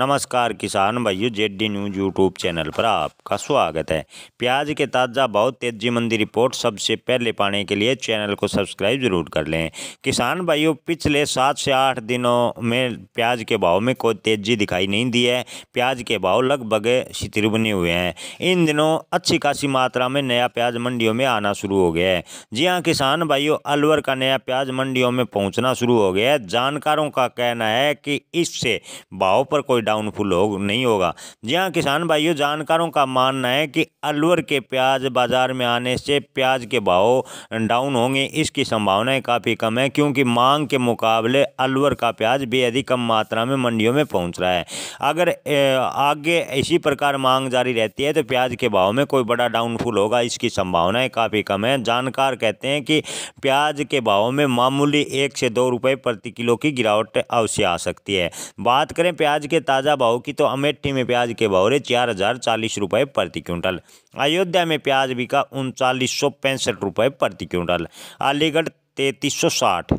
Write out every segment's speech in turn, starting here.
नमस्कार किसान भाइयों जेडी न्यूज यूट्यूब चैनल पर आपका स्वागत है प्याज के ताज़ा भाव तेजी मंदी रिपोर्ट सबसे पहले पाने के लिए चैनल को सब्सक्राइब जरूर कर लें किसान भाइयों पिछले सात से आठ दिनों में प्याज के भाव में कोई तेजी दिखाई नहीं दी है प्याज के भाव लगभग शिथिर बने हुए हैं इन दिनों अच्छी खासी मात्रा में नया प्याज मंडियों में आना शुरू हो गया है जी हाँ किसान भाइयों अलवर का नया प्याज मंडियों में पहुँचना शुरू हो गया है जानकारों का कहना है कि इससे भाव पर कोई डाउनफुल हो नहीं होगा जी हाँ किसान भाइयों जानकारों का मानना है कि अलवर के प्याज बाज़ार में आने से प्याज के भाव डाउन होंगे इसकी संभावनाएं काफ़ी कम है क्योंकि मांग के मुकाबले अलवर का प्याज बेहद ही कम मात्रा में मंडियों में पहुंच रहा है अगर आगे इसी प्रकार मांग जारी रहती है तो प्याज के भाव में कोई बड़ा डाउनफुल होगा इसकी संभावनाएँ काफ़ी कम है जानकार कहते हैं कि प्याज के भाव में मामूली एक से दो रुपये प्रति किलो की गिरावट अवश्य आ सकती है बात करें प्याज के ताज़ा भाव की तो अमेठी में प्याज के भाव रहे चार हज़ार चालीस रुपये प्रति क्विंटल अयोध्या में प्याज बिका उनचालीस सौ पैंसठ रुपये प्रति क्विंटल अलीगढ़ तैंतीस सौ साठ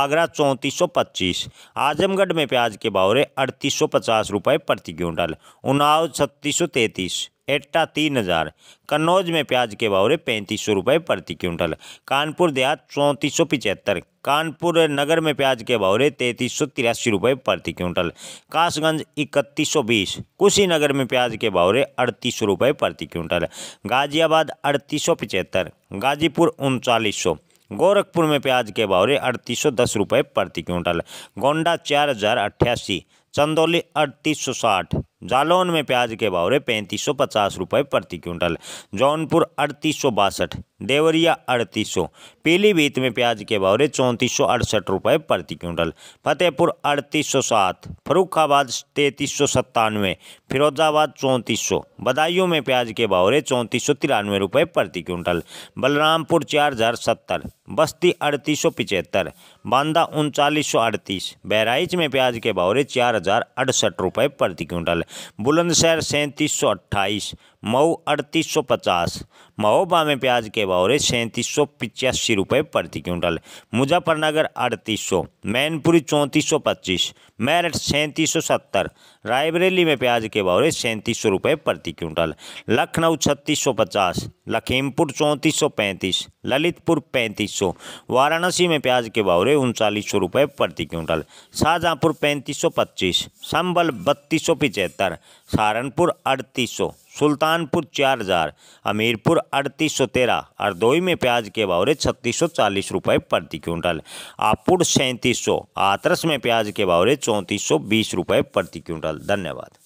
आगरा चौंतीस सौ पच्चीस आजमगढ़ में प्याज के भाव रहे अड़तीस सौ पचास रुपये प्रति क्विंटल उन्नाव छत्तीस सौ तैंतीस एट्टा तीन हज़ार कन्नौज में प्याज के भाव पैंतीस सौ रुपये प्रति क्विंटल कानपुर देहात चौंतीस सौ पिचहत्तर कानपुर नगर में प्याज के भाव तैंतीस सौ तिरासी रुपये प्रति क्विंटल कासगंज इकतीस सौ बीस कुशीनगर में प्याज के भाव अड़तीस सौ रुपये प्रति क्विंटल गाजियाबाद अड़तीस सौ पिचहत्तर गाजीपुर उनचालीस सौ गोरखपुर में प्याज के भाव अड़तीस सौ दस रुपये प्रति क्विंटल गोंडा चार हज़ार अट्ठासी चंदौली अड़तीस सौ साठ जालौन में प्याज के भाव रहे पैंतीस सौ पचास रुपये प्रति क्विंटल जौनपुर अड़तीस सौ बासठ देवरिया अड़तीस सौ पीलीभीत में प्याज के भाव रहे चौंतीस सौ अड़सठ रुपये प्रति क्विंटल फतेहपुर अड़तीस सौ सात फरुखाबाद तैंतीस सौ सत्तानवे फिरोजाबाद चौंतीस सौ बदायूं में प्याज के भाव रहे चौंतीस सौ तिरानवे रुपये प्रति क्विंटल बलरामपुर चार हज़ार सत्तर बस्ती अड़तीस सौ पिचहत्तर बांदा उनचालीस सौ अड़तीस बहराइच में प्याज के भाव रहे चार हज़ार अड़सठ रुपये प्रति क्विंटल बुलंदशहर सैंतीस सौ अट्ठाईस मऊ अड़तीस सौ पचास महोबा में प्याज के बावरे सैंतीस सौ पिचासी रुपये प्रति क्विंटल मुजफ्फरनगर अड़तीस सौ मैनपुरी चौंतीस सौ पच्चीस मेरठ सैंतीस सौ सत्तर रायबरेली में प्याज के बावरे सैंतीस सौ रुपये प्रति क्विंटल लखनऊ छत्तीस सौ पचास लखीमपुर चौंतीस सौ पैंतीस ललितपुर पैंतीस सौ वाराणसी में प्याज के बावरे उनचालीस सौ रुपये प्रति क्विंटल शाहजहाँपुर पैंतीस सौ पच्चीस संबल बत्तीस सौ पिचहत्तर तिहत्तर सहारनपुर अड़तीस सौ सुल्तानपुर चार हज़ार अमीरपुर अड़तीस सौ तेरह हरदोई में प्याज के भाव छत्तीस सौ चालीस रुपये प्रति क्विंटल आपुर सैंतीस सौ आतरस में प्याज के भाव चौंतीस सौ बीस रुपये प्रति क्विंटल धन्यवाद